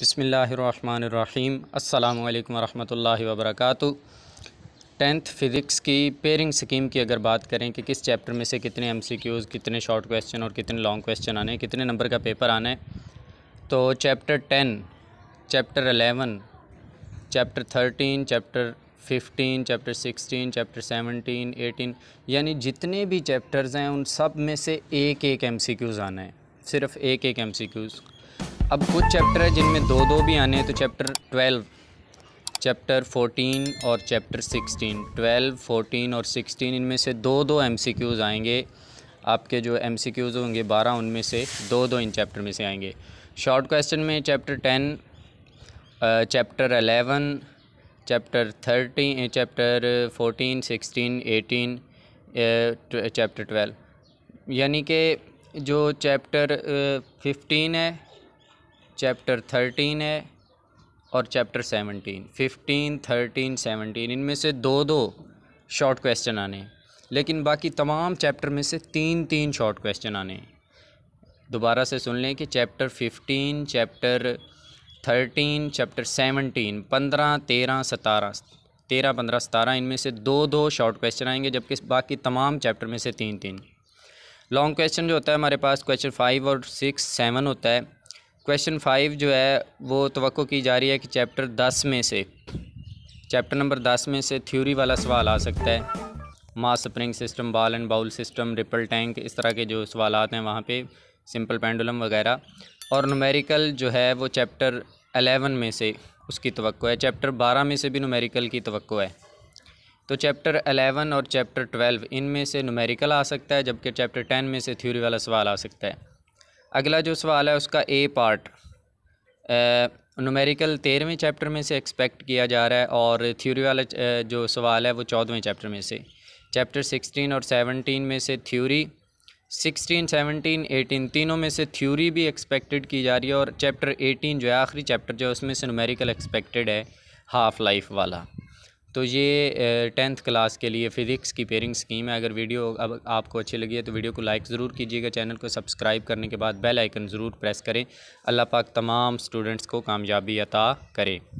बसमीम् अल्लाम वरहमल tenth physics की पेयरिंग स्कीम की अगर बात करें कि किस चैप्टर में से कितने एम सी क्यूज़ कितने शॉर्ट क्वेश्चन और कितने लॉन्ग क्वेश्चन आने हैं कितने नंबर का पेपर आना है तो chapter ten chapter eleven chapter thirteen chapter fifteen chapter sixteen chapter seventeen eighteen यानी जितने भी चैप्टर्स हैं उन सब में से एक एक एम सी क्यूज़ आना है सिर्फ़ एक एक एम सी क्यूज़ अब कुछ चैप्टर है जिनमें दो दो भी आने हैं तो चैप्टर ट्वेल्व चैप्टर फोर्टीन और चैप्टर सिक्सटीन ट्वेल्व फोर्टीन और सिक्सटीन इनमें से दो दो एम सी क्यूज़ आएंगे आपके जो एम सी क्यूज़ होंगे बारह उनमें से दो दो इन चैप्टर में से आएंगे शॉर्ट क्वेश्चन में chapter ten chapter eleven chapter thirteen chapter fourteen sixteen eighteen chapter twelve यानी कि जो चैप्टर फिफ्टीन है चैप्टर थर्टीन है और chapter seventeen fifteen thirteen seventeen इनमें से दो दो शॉर्ट क्वेश्चन आने लेकिन बाकी तमाम चैप्टर में से तीन तीन शॉर्ट क्वेश्चन आने दोबारा से सुन लें कि chapter fifteen chapter thirteen chapter seventeen पंद्रह तेरह सतारह तेरह पंद्रह सतारह इनमें से दो दो शॉर्ट क्वेश्चन आएंगे जबकि बाकी तमाम चैप्टर में से तीन तीन लॉन्ग क्वेश्चन जो होता है हमारे पास क्वेश्चन फाइव और सिक्स सेवन होता है क्वेश्चन फाइव जो है वो तो की जा रही है कि चैप्टर दस में से चैप्टर नंबर दस में से थ्योरी वाला सवाल आ सकता है mass spring system ball and bowl system ripple tank इस तरह के जो सवाल आते हैं वहाँ पे सिंपल पेंडुलम वगैरह और नुमेरिकल जो है वो चैप्टर अलेवन में से उसकी तो है चैप्टर बारह में से भी नुमेरिकल की तो है तो चैप्टर अलेवन और चैप्टर ट्वेल्व इनमें से नुमेरिकल आ सकता है जबकि चैप्टर टेन में से थ्योरी वाला सवाल आ सकता है अगला जो सवाल है उसका ए पार्ट नूमेरिकल तेरहवें चैप्टर में से एक्सपेक्ट किया जा रहा है और थ्योरी वाला जो सवाल है वो चौदहवें चैप्टर में से चैप्टर सिक्सटीन और सेवनटीन में से थ्योरी सिक्सटीन सेवनटीन एटीन तीनों में से थ्योरी भी एक्सपेक्टेड की जा रही है और चैप्टर एटीन जो है आखिरी चैप्टर जो है उसमें से नूमेरिकल एक्सपेक्टेड है हाफ़ लाइफ वाला तो ये टेंथ क्लास के लिए फ़िज़िक्स की पेयरिंग स्कीम है अगर वीडियो अब आपको अच्छी लगी है तो वीडियो को लाइक ज़रूर कीजिएगा चैनल को सब्सक्राइब करने के बाद बेल आइकन ज़रूर प्रेस करें अल्लाह पाक तमाम स्टूडेंट्स को कामयाबी अता करें